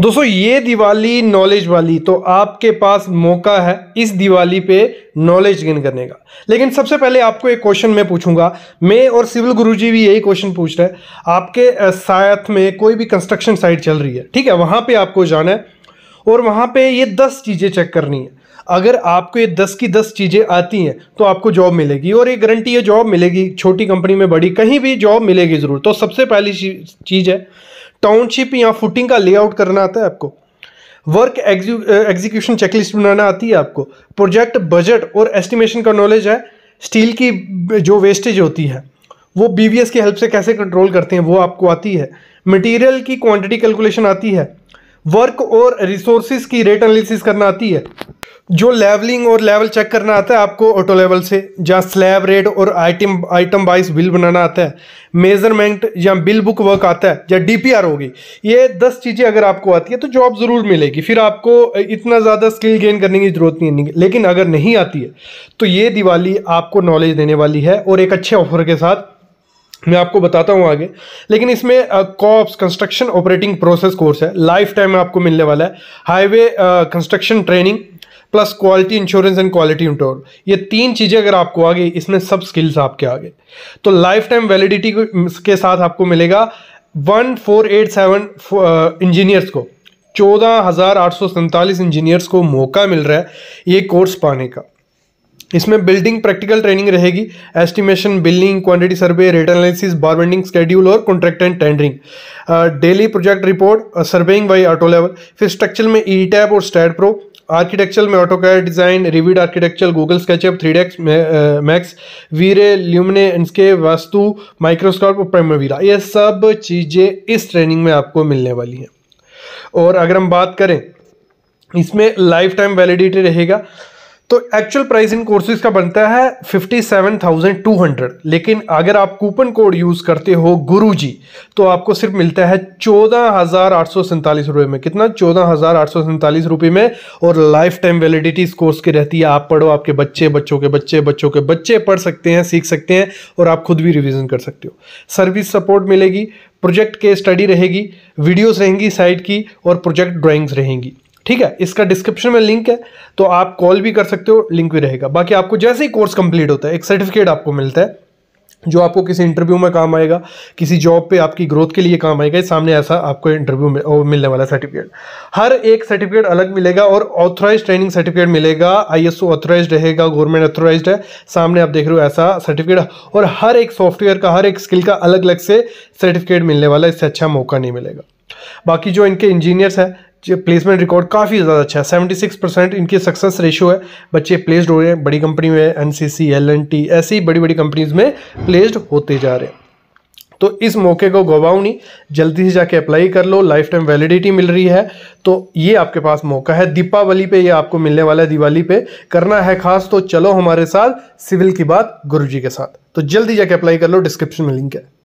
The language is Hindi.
दोस्तों ये दिवाली नॉलेज वाली तो आपके पास मौका है इस दिवाली पे नॉलेज गेन करने का लेकिन सबसे पहले आपको एक क्वेश्चन मैं पूछूंगा मैं और सिविल गुरुजी भी यही क्वेश्चन पूछ रहे हैं आपके साथ में कोई भी कंस्ट्रक्शन साइट चल रही है ठीक है वहाँ पे आपको जाना है और वहाँ पे ये दस चीज़ें चेक करनी है अगर आपको ये दस की दस चीज़ें आती हैं तो आपको जॉब मिलेगी और ये गारंटी है जॉब मिलेगी छोटी कंपनी में बड़ी कहीं भी जॉब मिलेगी ज़रूर तो सबसे पहली चीज़ है टाउनशिप या फुटिंग का लेआउट करना आता है आपको वर्क एग्जीक्यूशन चेकलिस्ट बनाना आती है आपको प्रोजेक्ट बजट और एस्टिमेशन का नॉलेज है स्टील की जो वेस्टेज होती है वो बी की हेल्प से कैसे कंट्रोल करते हैं वो आपको आती है मटेरियल की क्वांटिटी कैलकुलेशन आती है वर्क और रिसोर्सिस की रेट एनालिसिस करना आती है जो लेवलिंग और लेवल चेक करना आता है आपको ऑटो लेवल से जहाँ स्लैब रेट और आइटम आइटम वाइज बिल बनाना आता है मेजरमेंट या बिल बुक वर्क आता है या डीपीआर होगी ये दस चीज़ें अगर आपको आती है तो जॉब ज़रूर मिलेगी फिर आपको इतना ज़्यादा स्किल गेन करने की ज़रूरत नहीं है लेकिन अगर नहीं आती है तो ये दिवाली आपको नॉलेज देने वाली है और एक अच्छे ऑफर के साथ मैं आपको बताता हूँ आगे लेकिन इसमें COPS construction operating process course है लाइफ टाइम में आपको मिलने वाला है highway construction training plus quality insurance and quality इंटोर ये तीन चीज़ें अगर आपको आ गई इसमें सब स्किल्स आपके आ गए तो लाइफ टाइम वैलिडिटी के साथ आपको मिलेगा one four eight seven engineers को चौदह हज़ार आठ सौ सैंतालीस इंजीनियर्स को मौका मिल रहा है ये कोर्स पाने का इसमें बिल्डिंग प्रैक्टिकल ट्रेनिंग रहेगी estimation building quantity survey rate analysis bar bending schedule और contract and tendering daily project report surveying by auto level फिर स्ट्रक्चर में ई टैप और स्टैट प्रो आर्किटेक्चर में AutoCAD design Revit architecture Google SketchUp three ds Max VRay Lumion इनके वास्तु माइक्रोस्कॉप और प्राइमवीरा ये सब चीज़ें इस ट्रेनिंग में आपको मिलने वाली हैं और अगर हम बात करें इसमें लाइफ टाइम वैलिडिटी रहेगा तो एक्चुअल प्राइस इन कोर्सेज का बनता है 57,200 लेकिन अगर आप कूपन कोड यूज़ करते हो गुरुजी तो आपको सिर्फ मिलता है चौदह हज़ार आठ सौ सैंतालीस रुपये में कितना चौदह हज़ार आठ सौ सैंतालीस रुपये में और लाइफ टाइम वैलिडिटी इस कोर्स की रहती है आप पढ़ो आपके बच्चे बच्चों के बच्चे बच्चों के बच्चे पढ़ सकते हैं सीख सकते हैं और आप खुद भी रिविज़न कर सकते हो सर्विस सपोर्ट मिलेगी प्रोजेक्ट के स्टडी रहेगी वीडियोस रहेंगी साइट की और प्रोजेक्ट ड्राॅइंग्स रहेंगी ठीक है इसका डिस्क्रिप्शन में लिंक है तो आप कॉल भी कर सकते हो लिंक भी रहेगा बाकी आपको जैसे ही कोर्स कंप्लीट होता है एक सर्टिफिकेट आपको मिलता है जो आपको किसी इंटरव्यू में काम आएगा किसी जॉब पे आपकी ग्रोथ के लिए काम आएगा सामने ऐसा आपको इंटरव्यू में मिलने वाला सर्टिफिकेट हर एक सर्टिफिकेट अलग मिलेगा और ऑथराइज ट्रेनिंग सर्टिफिकेट मिलेगा आईएसओ ऑथराइज रहेगा गवर्नमेंट ऑथराइज है सामने आप देख रहे हो ऐसा सर्टिफिकेट और हर एक सॉफ्टवेयर का हर एक स्किल का अलग अलग से सर्टिफिकेट मिलने वाला इससे अच्छा मौका नहीं मिलेगा बाकी जो इनके इंजीनियर्स हैं प्लेसमेंट रिकॉर्ड काफ़ी ज़्यादा अच्छा है सेवेंटी सिक्स परसेंट इनकी सक्सेस रेशियो है बच्चे प्लेस्ड हो रहे हैं बड़ी कंपनी में N C C L N T ऐसी बड़ी बड़ी कंपनीज में प्लेस्ड होते जा रहे हैं तो इस मौके को गवाओ नहीं जल्दी से जाके अप्लाई कर लो लाइफ टाइम वैलिडिटी मिल रही है तो ये आपके पास मौका है दीपावली पे ये आपको मिलने वाला है दिवाली पे करना है खास तो चलो हमारे साथ सिविल की बात गुरुजी के साथ तो जल्दी जाके अप्लाई कर लो डिस्क्रिप्शन में लिंक है